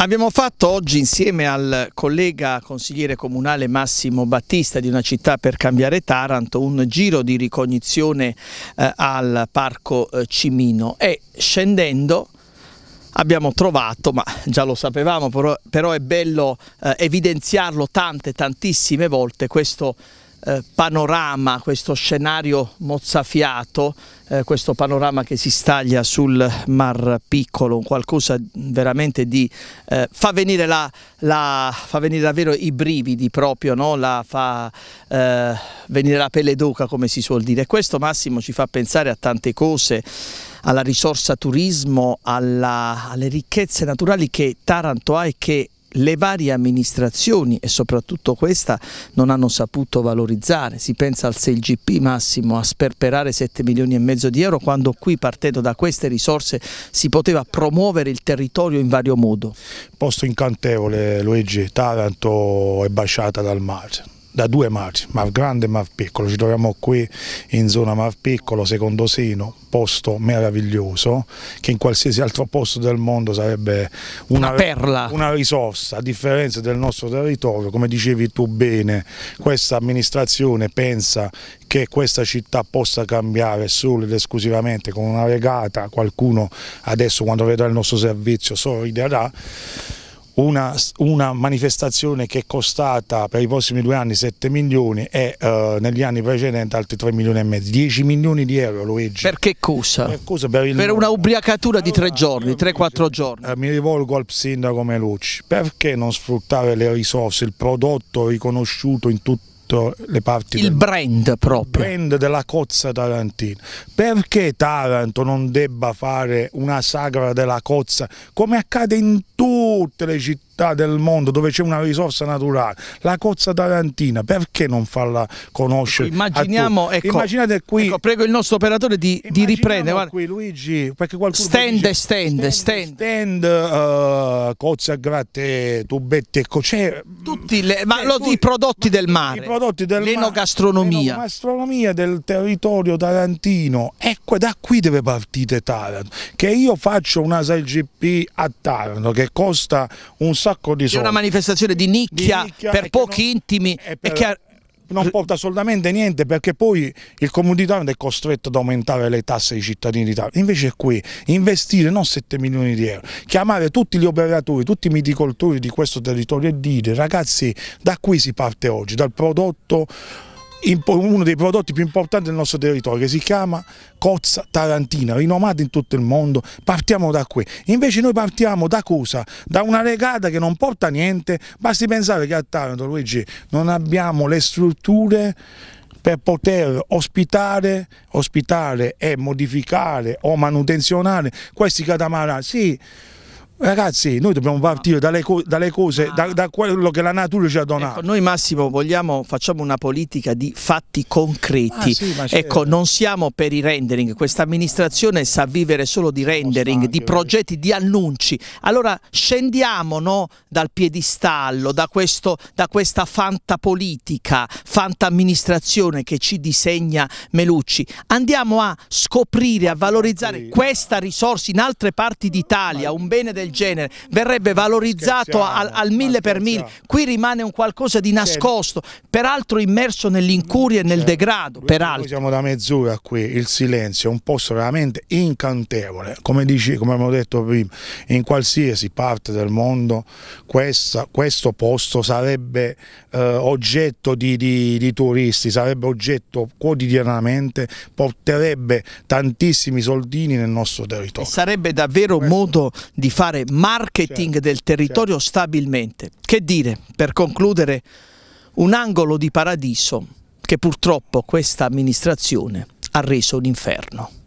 Abbiamo fatto oggi insieme al collega consigliere comunale Massimo Battista di Una città per cambiare Taranto un giro di ricognizione eh, al parco eh, Cimino e scendendo abbiamo trovato, ma già lo sapevamo, però, però è bello eh, evidenziarlo tante tantissime volte questo eh, panorama, questo scenario mozzafiato, eh, questo panorama che si staglia sul Mar Piccolo, qualcosa veramente di... Eh, fa, venire la, la, fa, venire davvero i brividi proprio, no? la, fa eh, venire la pelle d'oca come si suol dire. Questo Massimo ci fa pensare a tante cose, alla risorsa turismo, alla, alle ricchezze naturali che Taranto ha e che le varie amministrazioni e soprattutto questa non hanno saputo valorizzare, si pensa al 6GP massimo a sperperare 7 milioni e mezzo di euro quando qui partendo da queste risorse si poteva promuovere il territorio in vario modo. Posto incantevole Luigi, Taranto è baciata dal mare, da due MAV, MAV grande e MAV piccolo, ci troviamo qui in zona MAV piccolo, secondo seno, posto meraviglioso che in qualsiasi altro posto del mondo sarebbe una, una perla, una risorsa, a differenza del nostro territorio, come dicevi tu bene, questa amministrazione pensa che questa città possa cambiare solo ed esclusivamente con una regata, qualcuno adesso quando vedrà il nostro servizio sorriderà, una, una, manifestazione che è costata per i prossimi due anni 7 milioni e eh, negli anni precedenti altri 3 milioni e mezzo, 10 milioni di euro Luigi. Per che cosa? Per, cosa? per, per una ubriacatura di 3 giorni, 3-4 giorni. Eh, mi rivolgo al sindaco Melucci, perché non sfruttare le risorse, il prodotto riconosciuto in tutto le parti il del, brand proprio brand della cozza tarantina perché Taranto non debba fare una sagra della cozza come accade in tutti outras de città del mondo dove c'è una risorsa naturale, la Cozza Tarantina, perché non farla conoscere? Immaginiamo, ecco, Immaginate qui... Ecco, prego il nostro operatore di, di riprendere. qui Luigi, perché qualcuno... Stand, dice, stand, stand, stand. stand uh, cozze a gratte, tubetti, ecco, c'è... Tutti le, ma lo, i prodotti del mare, l'enogastronomia. L'enogastronomia del territorio tarantino, ecco, da qui deve partire Taranto. Che io faccio una SGP a Taranto che costa un sacco sacco di soldi. È una manifestazione di nicchia, di nicchia per pochi non, intimi per, e che non porta assolutamente niente perché poi il Comune di Taranto è costretto ad aumentare le tasse ai cittadini d'Italia. Invece è qui, investire non 7 milioni di euro, chiamare tutti gli operatori, tutti i miticoltori di questo territorio e dire ragazzi da qui si parte oggi, dal prodotto uno dei prodotti più importanti del nostro territorio che si chiama cozza tarantina, rinomata in tutto il mondo, partiamo da qui. Invece noi partiamo da cosa? Da una regata che non porta niente, basti pensare che a Taranto Luigi non abbiamo le strutture per poter ospitare, ospitare e modificare o manutenzionare questi catamarani. Sì, Ragazzi, noi dobbiamo partire dalle, co dalle cose, ah. da, da, quello che la natura ci ha ecco, donato. Ecco, noi Massimo vogliamo, facciamo una politica di fatti concreti. Ah, sì, ecco, non siamo per i rendering, questa amministrazione sa vivere solo di rendering, di progetti, di annunci. Allora scendiamo no, dal piedistallo, da, questo, da questa fantapolitica, fantamministrazione che ci disegna Melucci. Andiamo a scoprire, a valorizzare questa risorsa in altre parti d'Italia, un bene del del genere verrebbe valorizzato al, al mille per mille. Qui rimane un qualcosa di nascosto, peraltro immerso nell'incuria e nel degrado. Peraltro. Noi siamo da mezz'ora qui, il silenzio è un posto veramente incantevole. Come, dici, come abbiamo detto prima, in qualsiasi parte del mondo questa, questo posto sarebbe eh, oggetto di, di, di turisti, sarebbe oggetto quotidianamente, porterebbe tantissimi soldini nel nostro territorio. E sarebbe davvero modo di fare fare marketing certo, del territorio certo. stabilmente. Che dire, per concludere, un angolo di paradiso che purtroppo questa amministrazione ha reso un inferno.